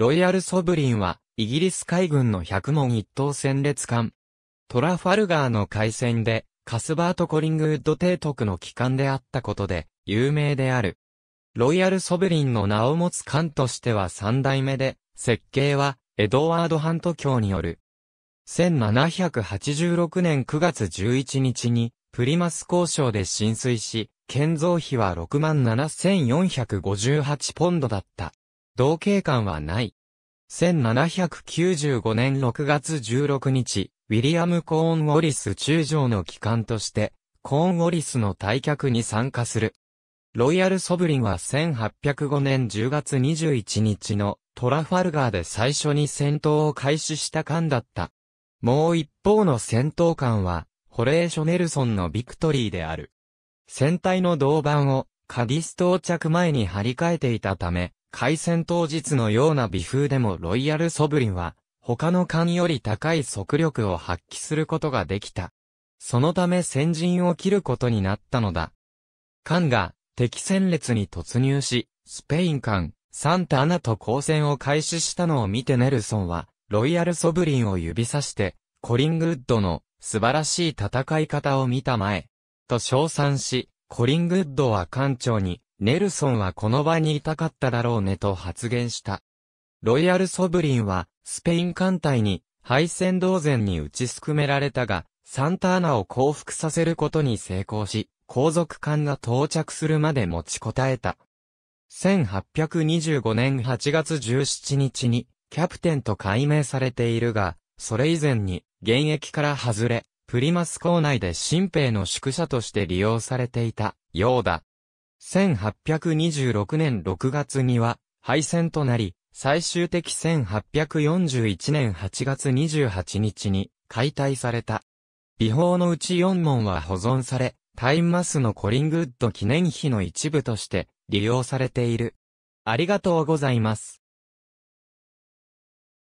ロイヤルソブリンは、イギリス海軍の百門一等戦列艦。トラファルガーの海戦で、カスバート・コリングウッド提督の機関であったことで、有名である。ロイヤルソブリンの名を持つ艦としては三代目で、設計は、エドワード・ハント卿による。1786年9月11日に、プリマス交渉で浸水し、建造費は67,458ポンドだった。同警官はない。1795年6月16日、ウィリアム・コーン・ウォリス中将の機関として、コーン・ウォリスの退却に参加する。ロイヤル・ソブリンは1805年10月21日のトラファルガーで最初に戦闘を開始した艦だった。もう一方の戦闘艦は、ホレーショ・ネルソンのビクトリーである。船体の銅板をカディス到着前に張り替えていたため、開戦当日のような微風でもロイヤルソブリンは、他の艦より高い速力を発揮することができた。そのため先陣を切ることになったのだ。艦が敵戦列に突入し、スペイン艦、サンタアナと交戦を開始したのを見てネルソンは、ロイヤルソブリンを指さして、コリングウッドの素晴らしい戦い方を見た前、と称賛し、コリングウッドは艦長に、ネルソンはこの場にいたかっただろうねと発言した。ロイヤルソブリンは、スペイン艦隊に、敗戦同然に打ちすくめられたが、サンターナを降伏させることに成功し、後続艦が到着するまで持ちこたえた。1825年8月17日に、キャプテンと改名されているが、それ以前に、現役から外れ、プリマス校内で新兵の宿舎として利用されていた、ようだ。1826年6月には敗戦となり、最終的1841年8月28日に解体された。美法のうち4門は保存され、タイムマスのコリングッド記念碑の一部として利用されている。ありがとうございます。